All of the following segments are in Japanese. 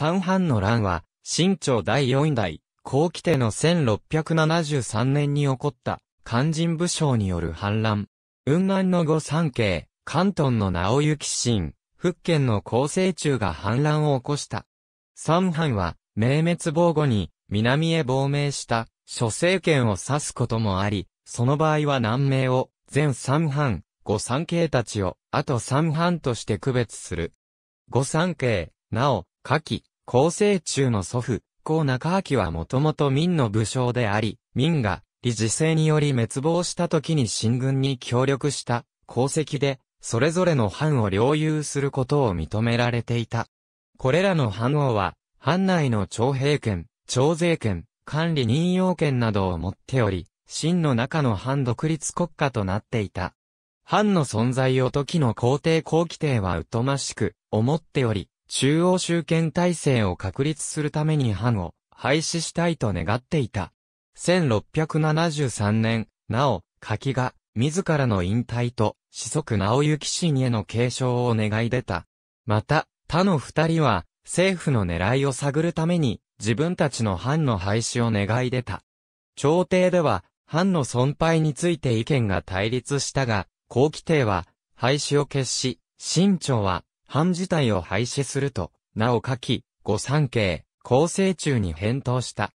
三藩の乱は、清朝第四代、後期手の1673年に起こった、肝心武将による反乱。雲南の五三景、関東の直行新、福建の厚生中が反乱を起こした。三藩は、明滅防護に、南へ亡命した、諸政権を指すこともあり、その場合は南名を、全三藩、五三景たちを、あと三藩として区別する。五三景、なお、下記、厚生中の祖父、高中明はもともと民の武将であり、民が、理事制により滅亡した時に進軍に協力した、功績で、それぞれの藩を領有することを認められていた。これらの藩王は、藩内の徴兵権、徴税権、管理任用権などを持っており、真の中の藩独立国家となっていた。藩の存在を時の皇帝後期帝は疎ましく思っており、中央集権体制を確立するために藩を廃止したいと願っていた。1673年、なお、柿が、自らの引退と、子息直行氏への継承を願い出た。また、他の二人は、政府の狙いを探るために、自分たちの藩の廃止を願い出た。朝廷では、藩の損廃について意見が対立したが、後期帝は、廃止を決し、新朝は、藩自体を廃止すると、なお書き、五三系、構成中に返答した。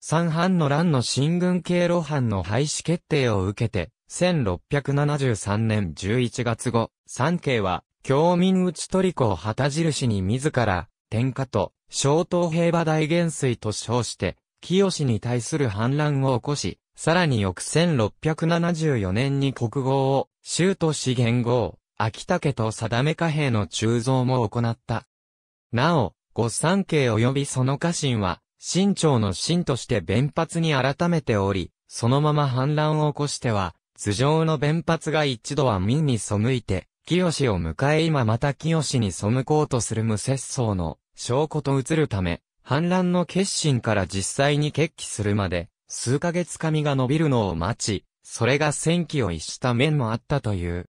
三藩の乱の新軍経路藩の廃止決定を受けて、1673年11月後、三系は、教民打ち取り子を旗印に自ら、天下と、小東平和大元帥と称して、清に対する反乱を起こし、さらに翌1674年に国号を、州都市元号、秋竹と定め貨幣の鋳造も行った。なお、御三家及びその家臣は、新朝の臣として弁髪に改めており、そのまま反乱を起こしては、頭上の弁髪が一度は民に背いて、清を迎え今また清に背こうとする無節操の証拠と移るため、反乱の決心から実際に決起するまで、数ヶ月髪が伸びるのを待ち、それが戦機を逸した面もあったという。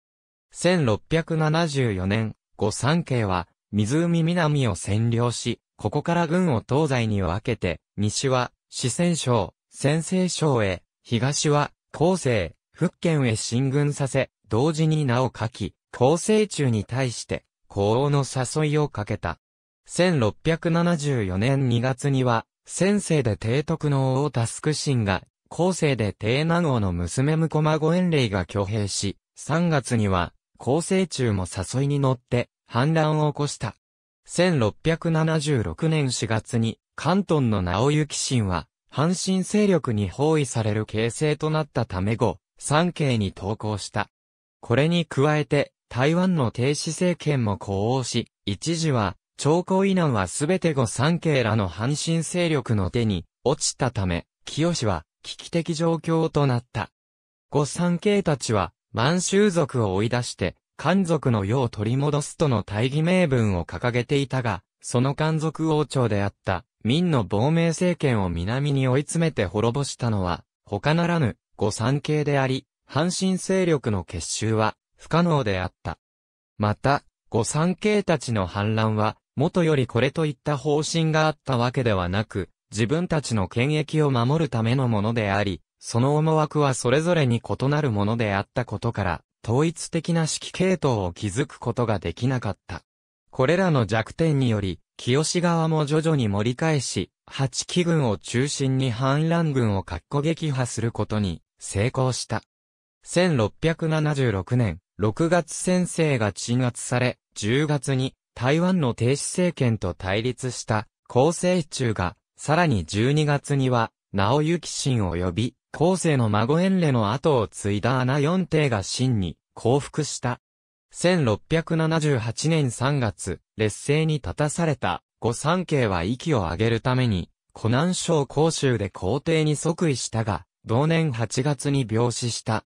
1674年、五三家は、湖南を占領し、ここから軍を東西に分けて、西は、四川省、先西省へ、東は、広西、福建へ進軍させ、同時に名を書き、広西中に対して、高王の誘いをかけた。1674年2月には、先生で帝徳の王タスクシンが、後世で帝南王の娘婿孫遠霊が挙兵し、3月には、高成中も誘いに乗って、反乱を起こした。1676年4月に、関東の直行神は、阪神勢力に包囲される形勢となったため後、三景に投降した。これに加えて、台湾の停止政権も呼応し、一時は、長江以南はすべて後三景らの阪神勢力の手に、落ちたため、清は、危機的状況となった。後三景たちは、満州族を追い出して、漢族の世を取り戻すとの大義名分を掲げていたが、その漢族王朝であった、明の亡命政権を南に追い詰めて滅ぼしたのは、他ならぬ、御三系であり、阪神勢力の結集は、不可能であった。また、御三系たちの反乱は、元よりこれといった方針があったわけではなく、自分たちの権益を守るためのものであり、その思惑はそれぞれに異なるものであったことから、統一的な指揮系統を築くことができなかった。これらの弱点により、清側も徐々に盛り返し、八旗軍を中心に反乱軍を格好撃破することに成功した。1676年、6月先生が鎮圧され、10月に台湾の停止政権と対立した、厚生中が、さらに12月には、直行信を呼び、後世の孫エンレの後を継いだアナ帝が真に降伏した。1678年3月、劣勢に立たされた五三家は息を上げるために、湖南省甲州で皇帝に即位したが、同年8月に病死した。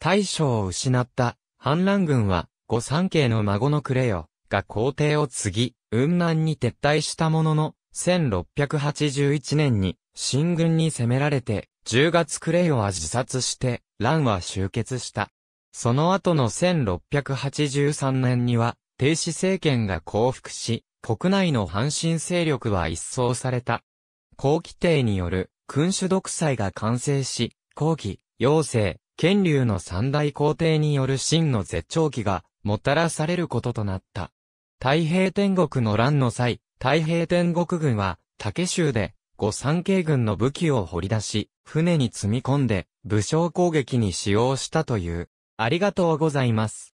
大将を失った反乱軍は、五三家の孫のクレヨが皇帝を継ぎ、雲南に撤退したものの、1681年に、新軍に攻められて、10月クレイは自殺して、乱は終結した。その後の1683年には、停止政権が降伏し、国内の反神勢力は一掃された。後期帝による君主独裁が完成し、後期、妖精、権竜の三大皇帝による真の絶頂期がもたらされることとなった。太平天国の乱の際、太平天国軍は、竹州で御三景軍の武器を掘り出し、船に積み込んで、武将攻撃に使用したという。ありがとうございます。